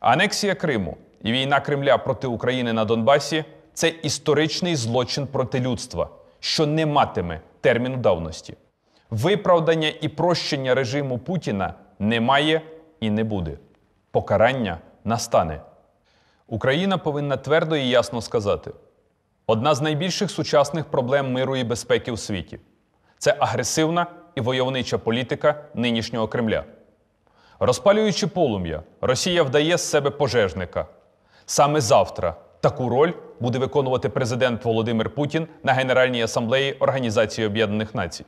Анексія Криму і війна Кремля проти України на Донбасі це історичний злочин проти людства, що не матиме терміну давності. Виправдання і прощення режиму Путіна немає і не буде. Покарання настане. Україна повинна твердо і ясно сказати: одна з найбільших сучасних проблем миру і безпеки у світі це агресивна і войовнича політика нинішнього Кремля. Розпалюючи полум'я, Росія вдає з себе пожежника. Саме завтра таку роль буде виконувати президент Володимир Путін на Генеральній асамблеї Організації Об'єднаних Націй.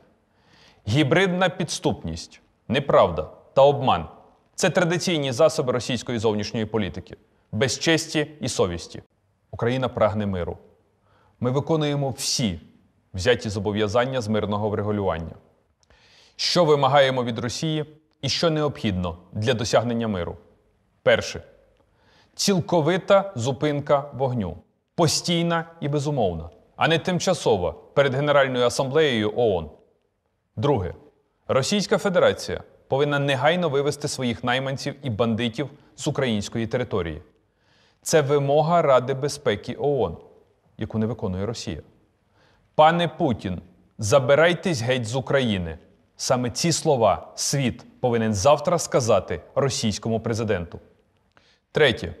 Гібридна підступність, неправда та обман це традиційні засоби російської зовнішньої політики, без честі і совісті. Україна прагне миру. Ми виконуємо всі взяті зобов'язання з мирного врегулювання. Що вимагаємо від Росії? і що необхідно для досягнення миру. Перше цілковита зупинка вогню. Постійна і безумовна, а не тимчасова перед Генеральною асамблеєю ООН. Друге. Російська Федерація повинна негайно вивести своїх найманців і бандитів з української території. Це вимога Ради безпеки ООН, яку не виконує Росія. Пане Путін, забирайтесь геть з України. Саме ці слова світ повинен завтра сказати російському президенту. Третє.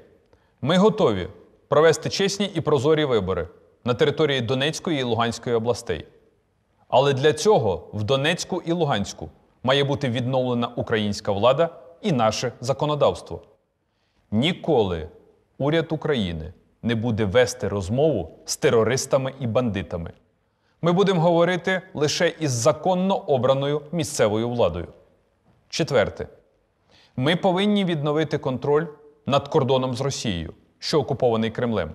Ми готові провести чесні і прозорі вибори на території Донецької і Луганської областей. Але для цього в Донецьку і Луганську має бути відновлена українська влада і наше законодавство. Ніколи уряд України не буде вести розмову з терористами і бандитами. Ми будемо говорити лише із законно обраною місцевою владою. Четверте, ми повинні відновити контроль над кордоном з Росією, що окупований Кремлем.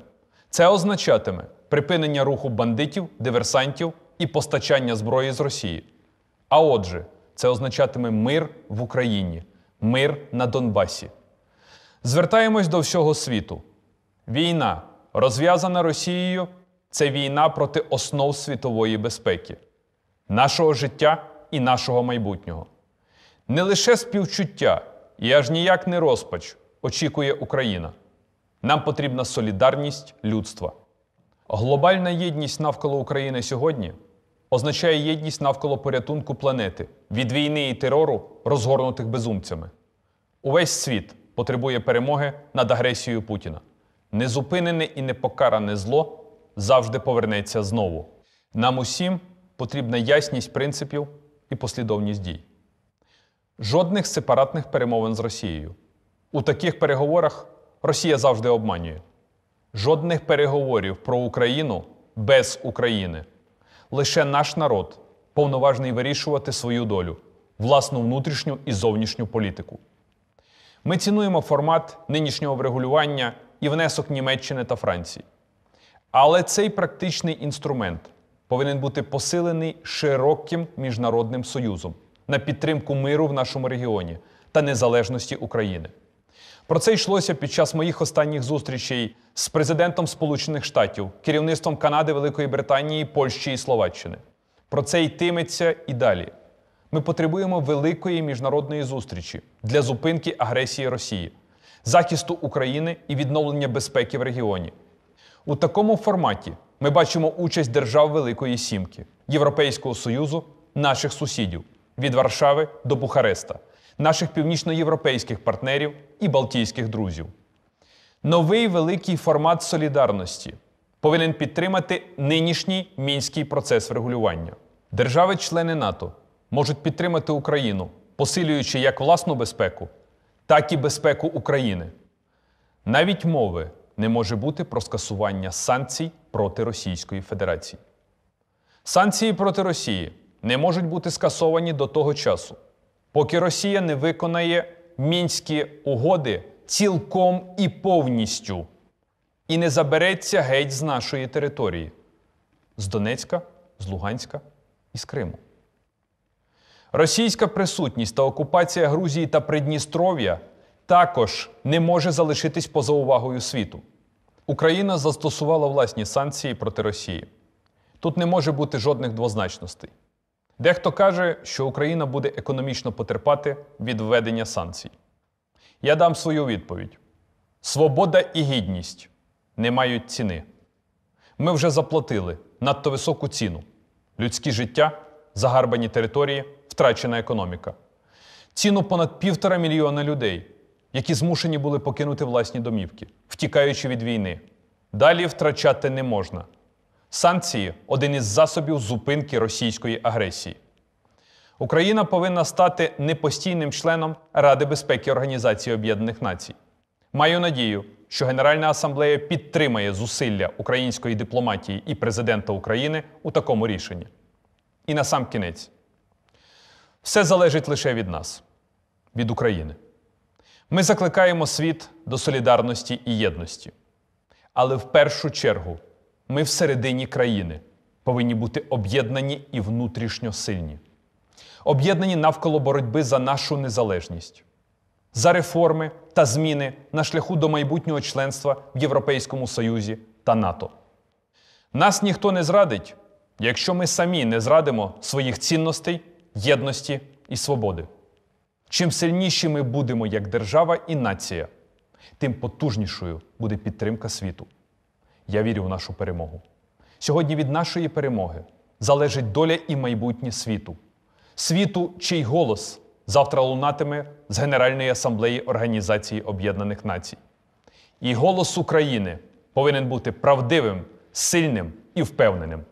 Це означатиме припинення руху бандитів, диверсантів і постачання зброї з Росії. А отже, це означатиме мир в Україні, мир на Донбасі. Звертаємось до всього світу. Війна розв'язана Росією це війна проти основ світової безпеки, нашого життя і нашого майбутнього. Не лише співчуття і аж ніяк не розпач очікує Україна. Нам потрібна солідарність людства. Глобальна єдність навколо України сьогодні означає єдність навколо порятунку планети від війни і терору, розгорнутих безумцями. Увесь світ потребує перемоги над агресією Путіна. Незупинене і непокаране зло завжди повернеться знову. Нам усім потрібна ясність принципів і послідовність дій. Жодних сепаратних перемовин з Росією. У таких переговорах Росія завжди обманює. Жодних переговорів про Україну без України. Лише наш народ повноважний вирішувати свою долю, власну внутрішню і зовнішню політику. Ми цінуємо формат нинішнього врегулювання і внесок Німеччини та Франції. Але цей практичний інструмент повинен бути посилений широким міжнародним союзом на підтримку миру в нашому регіоні та незалежності України. Про це йшлося під час моїх останніх зустрічей з президентом Сполучених Штатів, керівництвом Канади, Великої Британії, Польщі і Словаччини. Про це йтиметься і далі. Ми потребуємо великої міжнародної зустрічі для зупинки агресії Росії, захисту України і відновлення безпеки в регіоні. У такому форматі ми бачимо участь держав Великої Сімки, Європейського Союзу, наших сусідів від Варшави до Бухареста, наших північноєвропейських партнерів і Балтійських друзів. Новий великий формат солідарності повинен підтримати нинішній мінський процес врегулювання. Держави-члени НАТО можуть підтримати Україну, посилюючи як власну безпеку, так і безпеку України. Навіть мови не може бути про скасування санкцій проти Російської Федерації. Санкції проти Росії не можуть бути скасовані до того часу, поки Росія не виконає мінські угоди цілком і повністю і не забереться геть з нашої території, з Донецька, з Луганська і з Криму. Російська присутність та окупація Грузії та Придністров'я також не може залишитись поза увагою світу. Україна застосувала власні санкції проти Росії. Тут не може бути жодних двозначностей. Дехто каже, що Україна буде економічно потерпати від введення санкцій. Я дам свою відповідь: свобода і гідність не мають ціни. Ми вже заплатили надто високу ціну, людські життя, загарбані території, втрачена економіка, ціну понад півтора мільйона людей які змушені були покинути власні домівки, втікаючи від війни. Далі втрачати не можна. Санкції один із засобів зупинки російської агресії. Україна повинна стати непостійним членом Ради безпеки Організації Об'єднаних Націй. Маю надію, що Генеральна асамблея підтримає зусилля української дипломатії і президента України у такому рішенні. І на сам кінець. Все залежить лише від нас, від України. Ми закликаємо світ до солідарності і єдності. Але в першу чергу ми всередині країни повинні бути об'єднані і внутрішньо сильні, об'єднані навколо боротьби за нашу незалежність, за реформи та зміни на шляху до майбутнього членства в Європейському Союзі та НАТО. Нас ніхто не зрадить, якщо ми самі не зрадимо своїх цінностей, єдності і свободи. Чим сильніші ми будемо як держава і нація, тим потужнішою буде підтримка світу. Я вірю в нашу перемогу. Сьогодні від нашої перемоги залежить доля і майбутнє світу, світу, чий голос завтра лунатиме з Генеральної асамблеї Організації Об'єднаних Націй. І голос України повинен бути правдивим, сильним і впевненим.